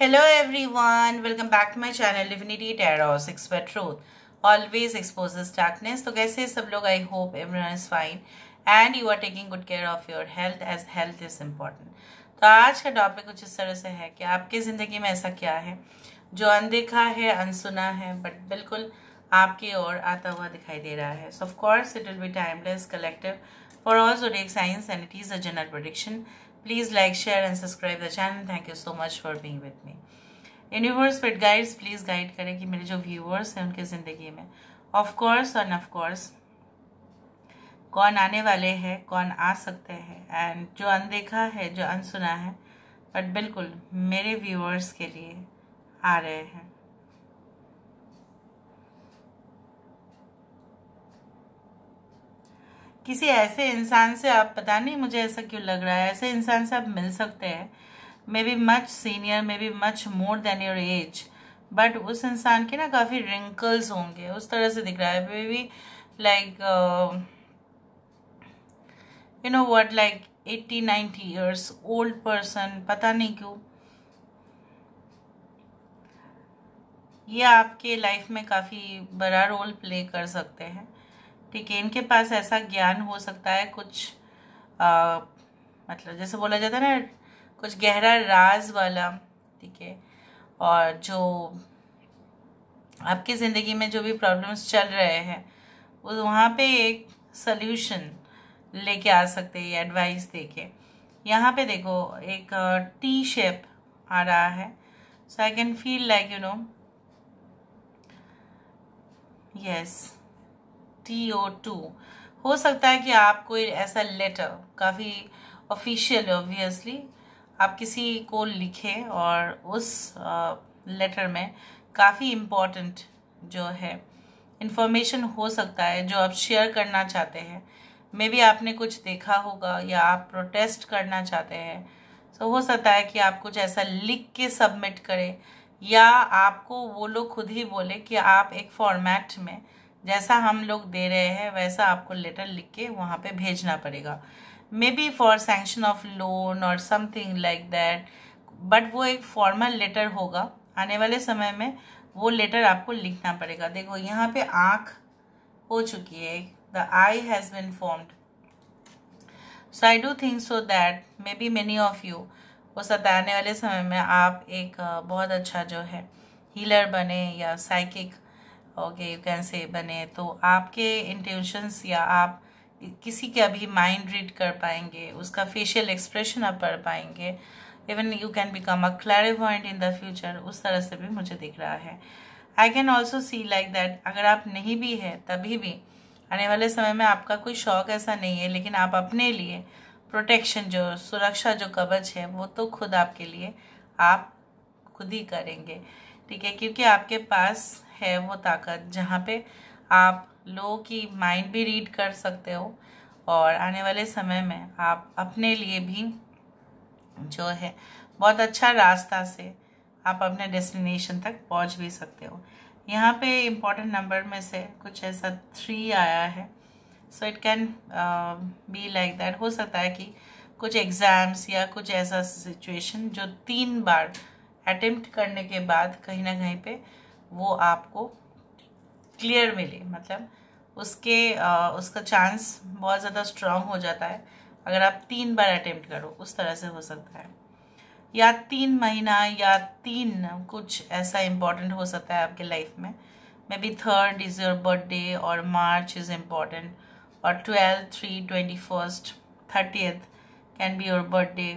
hello everyone welcome back to my channel divinity tarots expert truth always exposes darkness तो कैसे सब लोग I hope everyone is fine and you are taking good care of your health as health is important तो आज का topic कुछ इस तरह से है कि आपके ज़िंदगी में ऐसा क्या है जो अनदेखा है अनसुना है बट बिल्कुल आपकी ओर आता हुआ दिखाई दे रहा है so of course it will be timeless collective for all जो science and it is a general prediction please like share and subscribe the channel thank you so much for being with me universe fit guides please guide करें कि मेरे जो viewers हैं उनके ज़िंदगी में of course of course आने वाले हैं कौन आ सकते हैं एंड जो अनदेखा है जो अनसुना है बट बिल्कुल मेरे व्यूअर्स के लिए आ रहे हैं किसी ऐसे इंसान से आप पता नहीं मुझे ऐसा क्यों लग रहा है ऐसे इंसान से आप मिल सकते हैं maybe much senior maybe much more than your age but उस इंसान के ना काफ़ी रिंकल्स होंगे उस तरह से दिख रहा है maybe like you know what like eighty ninety years old person पता नहीं क्यों ये आपके लाइफ में काफ़ी बड़ा रोल प्ले कर सकते हैं ठीक है इनके पास ऐसा ज्ञान हो सकता है कुछ आ, मतलब जैसे बोला जाता है ना कुछ गहरा राज वाला ठीक है और जो आपकी ज़िंदगी में जो भी प्रॉब्लम्स चल रहे हैं वो वहाँ पे एक सल्यूशन लेके आ सकते हैं एडवाइस दे के यहाँ पे देखो एक टी शेप आ रहा है so I can feel like you know yes T O two हो सकता है कि आप कोई ऐसा लेटर काफ़ी ऑफिशियल ऑब्वियसली आप किसी को लिखे और उस लेटर में काफ़ी इम्पोर्टेंट जो है इन्फॉर्मेशन हो सकता है जो आप शेयर करना चाहते हैं मे बी आपने कुछ देखा होगा या आप प्रोटेस्ट करना चाहते हैं सो so, हो सकता है कि आप कुछ ऐसा लिख के सबमिट करें या आपको वो लोग खुद ही बोले कि आप एक फॉर्मेट में जैसा हम लोग दे रहे हैं वैसा आपको लेटर लिख के वहाँ पे भेजना पड़ेगा maybe for sanction of loan और समथिंग लाइक दैट बट वो एक फॉर्मल लेटर होगा आने वाले समय में वो लेटर आपको लिखना पड़ेगा देखो यहाँ पे आँख हो चुकी है the eye has been formed so I do think so that maybe many of you वो सताने वाले समय में आप एक बहुत अच्छा जो है हीलर बने या psychic okay you can say बने तो आपके इंटेंशंस या आप किसी का भी माइंड रीड कर पाएंगे उसका फेशियल एक्सप्रेशन आप पढ़ पाएंगे even you can become a point in the future उस तरह से भी मुझे दिख रहा है I can also see like that अगर आप नहीं भी है तभी भी आने वाले समय में आपका कोई शौक ऐसा नहीं है लेकिन आप अपने लिए प्रोटेक्शन जो सुरक्षा जो कवच है वो तो खुद आपके लिए आप खुद ही करेंगे ठीक है क्योंकि आपके पास है वो ताकत जहाँ पे आप लोगों की माइंड भी रीड कर सकते हो और आने वाले समय में आप अपने लिए भी जो है बहुत अच्छा रास्ता से आप अपने डेस्टिनेशन तक पहुंच भी सकते हो यहाँ पे इम्पोर्टेंट नंबर में से कुछ ऐसा थ्री आया है so it can be like that हो सकता है कि कुछ एग्ज़ाम्स या कुछ ऐसा सिचुएशन जो तीन बार अटेम्प्ट करने के बाद कहीं ना कहीं पे वो आपको क्लियर मिले मतलब उसके उसका चांस बहुत ज़्यादा स्ट्रांग हो जाता है अगर आप तीन बार अटेम्प्ट करो उस तरह से हो सकता है या तीन महीना या तीन कुछ ऐसा इम्पॉर्टेंट हो सकता है आपके लाइफ में maybe third is your birthday और मार्च इज़ इम्पॉर्टेंट और twelfth three twenty first thirtieth can be your birthday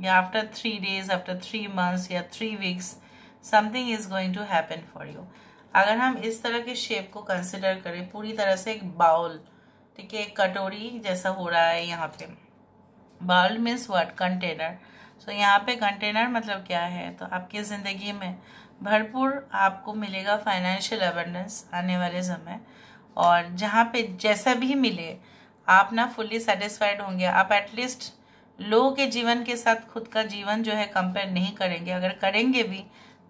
या after three days after three months या three weeks something is going to happen for you अगर हम इस तरह के shape को कंसिडर करें पूरी तरह से एक बाउल ठीक है एक कटोरी जैसा हो रहा है यहाँ पे bowl means word container so यहाँ पे कंटेनर मतलब क्या है तो आपकी ज़िंदगी में भरपूर आपको मिलेगा फाइनेंशियल अवेयरनेस आने वाले समय और जहाँ पे जैसा भी मिले आप ना फुल्ली सेटिस्फाइड होंगे आप एटलीस्ट लोगों के जीवन के साथ खुद का जीवन जो है कंपेयर नहीं करेंगे अगर करेंगे भी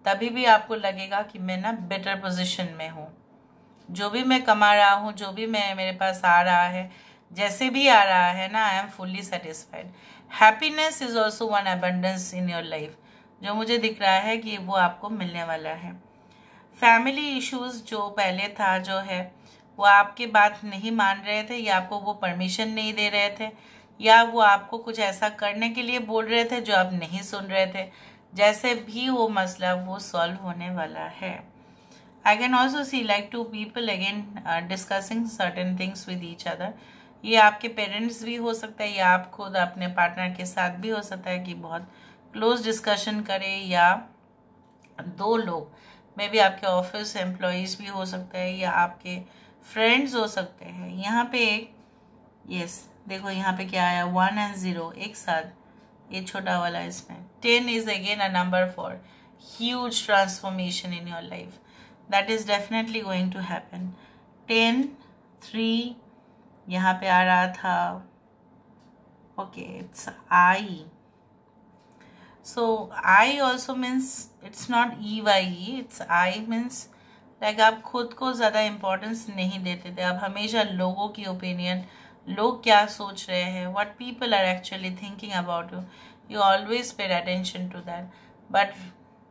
तभी भी आपको लगेगा कि मैं ना बेटर पोजीशन में हूँ जो भी मैं कमा रहा हूँ जो भी मैं मेरे पास आ रहा है जैसे भी आ रहा है ना I am fully satisfied happiness is also one abundance in your life जो मुझे दिख रहा है कि वो आपको मिलने वाला है फैमिली इश्यूज जो पहले था जो है वो आपकी बात नहीं मान रहे थे या आपको वो परमिशन नहीं दे रहे थे या वो आपको कुछ ऐसा करने के लिए बोल रहे थे जो आप नहीं सुन रहे थे जैसे भी वो मसला वो सॉल्व होने वाला है I can also see like two people again discussing certain things with each other ये आपके पेरेंट्स भी हो सकता है या आप खुद अपने पार्टनर के साथ भी हो सकता है कि बहुत क्लोज डिस्कशन करें या दो लोग मे भी आपके ऑफिस एम्प्लॉयज़ भी हो सकता है या आपके फ्रेंड्स हो सकते हैं यहाँ पे एक यस देखो यहाँ पे क्या आया वन एंड ज़ीरो एक साथ ये छोटा वाला इसमें ten is again a number for huge transformation in your life that is definitely going to happen ten three यहाँ पे आ रहा था okay it's I so I also means it's not E Y E it's I means like आप खुद को ज़्यादा importance नहीं देते थे आप हमेशा लोगों की ओपिनियन लोग क्या सोच रहे हैं what people are actually thinking about you you always paid attention to that but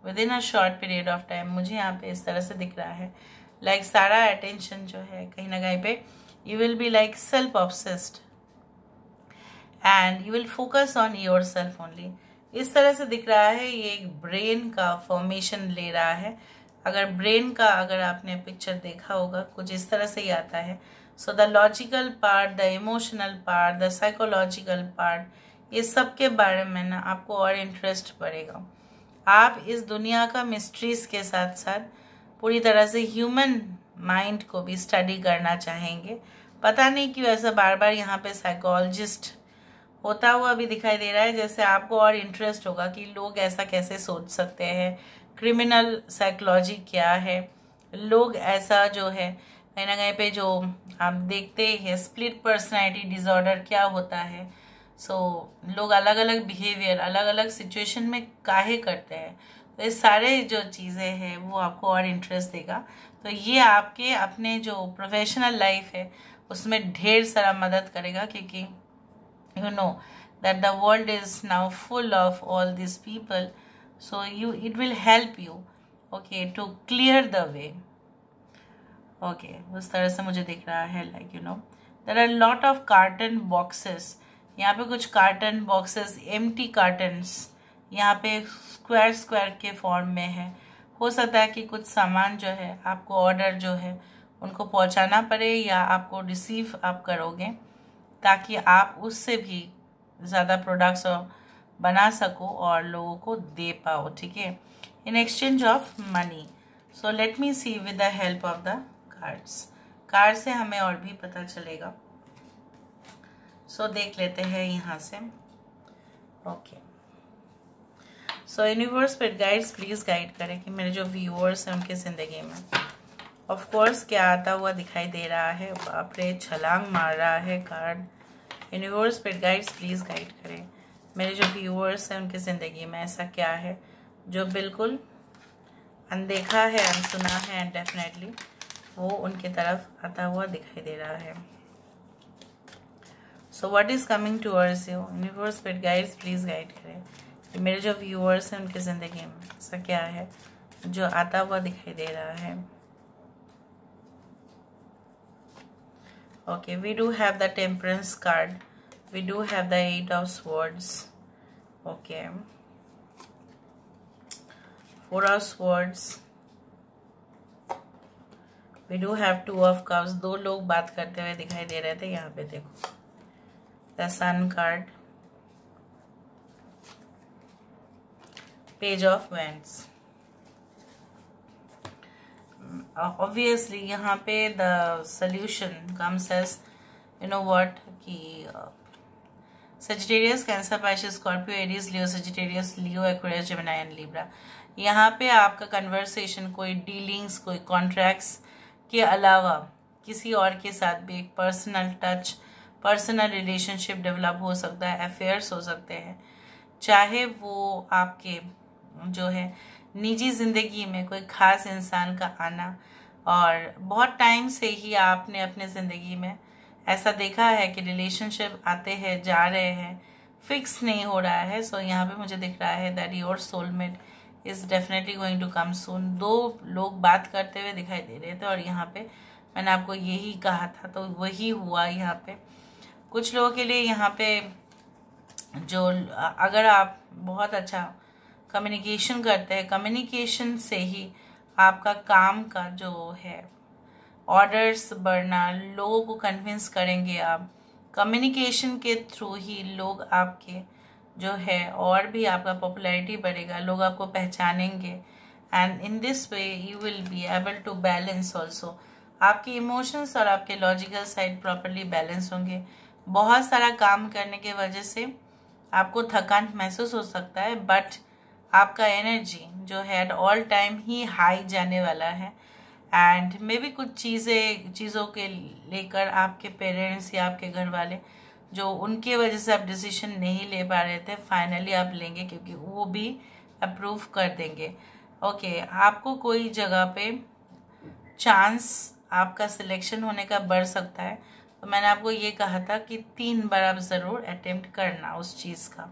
within a short period of time मुझे यहाँ पे इस तरह से दिख रहा है लाइक like, सारा अटेंशन जो है कहीं ना कहीं पे you will be like self obsessed and you will focus on yourself only इस तरह से दिख रहा है ये एक ब्रेन का फॉर्मेशन ले रहा है अगर ब्रेन का अगर आपने पिक्चर देखा होगा कुछ इस तरह से ही आता है so the logical part the emotional part the psychological part ये सब के बारे में ना आपको और इंटरेस्ट पड़ेगा आप इस दुनिया का मिस्ट्रीज के साथ साथ पूरी तरह से ह्यूमन माइंड को भी स्टडी करना चाहेंगे पता नहीं क्यों ऐसा बार बार यहाँ पे साइकोलॉजिस्ट होता हुआ भी दिखाई दे रहा है जैसे आपको और इंटरेस्ट होगा कि लोग ऐसा कैसे सोच सकते हैं क्रिमिनल साइकोलॉजी क्या है लोग ऐसा जो है कहीं ना कहीं पे जो आप देखते हैं स्प्लिट पर्सनैलिटी डिसऑर्डर क्या होता है सो so, लोग अलग अलग बिहेवियर अलग अलग सिचुएशन में काहे करते हैं तो ये सारे जो चीज़ें हैं वो आपको और इंटरेस्ट देगा तो ये आपके अपने जो प्रोफेशनल लाइफ है उसमें ढेर सारा मदद करेगा क्योंकि you know that the world is now full of all this people so you it will help you okay to clear the way okay okay, उस तरह से मुझे दिख रहा है like you know there are lot of carton boxes यहाँ पे कुछ carton boxes empty cartons यहाँ पे स्क्वायर स्क्वायर के फॉर्म में है हो सकता है कि कुछ सामान जो है आपको ऑर्डर जो है उनको पहुँचाना पड़े या आपको रिसीव आप करोगे ताकि आप उससे भी ज़्यादा प्रोडक्ट्स बना सको और लोगों को दे पाओ ठीक है in exchange of money so let me see with the help of the cards card से हमें और भी पता चलेगा सो so, देख लेते हैं यहाँ से ओके सो यूनिवर्स पर गाइड्स प्लीज़ गाइड करें कि मेरे जो व्यूअर्स हैं उनकी ज़िंदगी में ऑफ कोर्स क्या आता हुआ दिखाई दे रहा है बाप रे छलांग मार रहा है कार्ड यूनिवर्स पर गाइड्स प्लीज़ गाइड करें मेरे जो व्यूअर्स हैं उनकी ज़िंदगी में ऐसा क्या है जो बिल्कुल अनदेखा है अनसुना है एंड डेफिनेटली वो उनके तरफ आता हुआ दिखाई दे रहा है so what is coming to you universe with guides please guide करें कि मेरे जो व्यूअर्स हैं उनकी ज़िंदगी में ऐसा क्या है जो आता हुआ दिखाई दे रहा है okay we do have the temperance card we do have the eight of swords okay four of swords we do have two of cups दो लोग बात करते हुए दिखाई दे रहे थे यहाँ पे देखो the sun card page of wands obviously यहाँ पे the solution comes as you know what की Sagittarius Cancer Pisces Scorpio Aries Leo Sagittarius Leo Aquarius Gemini and Libra यहाँ पे आपका कन्वर्सेशन कोई डीलिंग्स कोई कॉन्ट्रैक्ट्स के अलावा किसी और के साथ भी एक personal touch personal relationship develop हो सकता है अफेयर्स हो सकते हैं चाहे वो आपके जो है निजी ज़िंदगी में कोई ख़ास इंसान का आना और बहुत टाइम से ही आपने अपने ज़िंदगी में ऐसा देखा है कि रिलेशनशिप आते हैं जा रहे हैं फिक्स नहीं हो रहा है सो यहाँ पे मुझे दिख रहा है that your soulmate is definitely going to come soon दो लोग बात करते हुए दिखाई दे रहे थे और यहाँ पे मैंने आपको यही कहा था तो वही हुआ यहाँ पे कुछ लोगों के लिए यहाँ पे जो अगर आप बहुत अच्छा कम्युनिकेशन करते हैं कम्युनिकेशन से ही आपका काम का जो है ऑर्डर्स बढ़ना लोगों को कन्विंस करेंगे आप कम्युनिकेशन के थ्रू ही लोग आपके जो है और भी आपका पॉपुलैरिटी बढ़ेगा लोग आपको पहचानेंगे and in this way you will be able to balance also आपके इमोशंस और आपके लॉजिकल साइड प्रॉपरली बैलेंस होंगे बहुत सारा काम करने के वजह से आपको थकान महसूस हो सकता है बट आपका एनर्जी जो है एट ऑल टाइम ही हाई जाने वाला है एंड मे भी कुछ चीज़ें चीज़ों के लेकर आपके पेरेंट्स या आपके घर वाले जो उनकी वजह से आप डिसीजन नहीं ले पा रहे थे फाइनली आप लेंगे क्योंकि वो भी अप्रूव कर देंगे ओके आपको कोई जगह पे चांस आपका सिलेक्शन होने का बढ़ सकता है तो मैंने आपको ये कहा था कि तीन बार आप ज़रूर अटेम्प्ट करना उस चीज़ का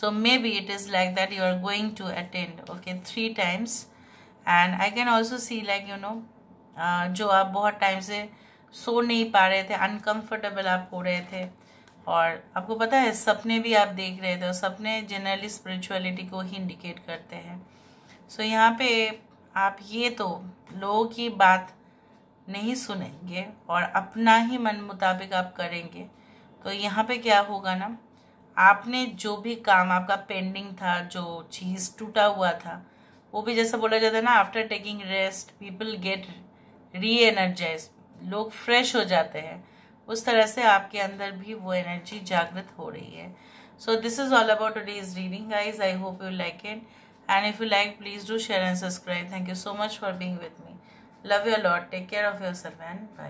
so maybe it is like that you are going to attend okay three times and I can also see like you know जो आप बहुत टाइम से सो नहीं पा रहे थे अनकंफर्टेबल आप हो रहे थे और आपको पता है सपने भी आप देख रहे थे और सपने जनरली स्पिरिचुअलिटी को ही इंडिकेट करते हैं सो so, यहाँ पे आप ये तो लोगों की बात नहीं सुनेंगे और अपना ही मन मुताबिक आप करेंगे तो यहाँ पे क्या होगा ना आपने जो भी काम आपका पेंडिंग था जो चीज़ टूटा हुआ था वो भी जैसे बोला जाता है ना after taking rest people get re energise लोग फ्रेश हो जाते हैं उस तरह से आपके अंदर भी वो एनर्जी जागृत हो रही है so this is all about today's reading guys I hope you like it and if you like please do share and subscribe thank you so much for being with me love your lot take care of yourself and bye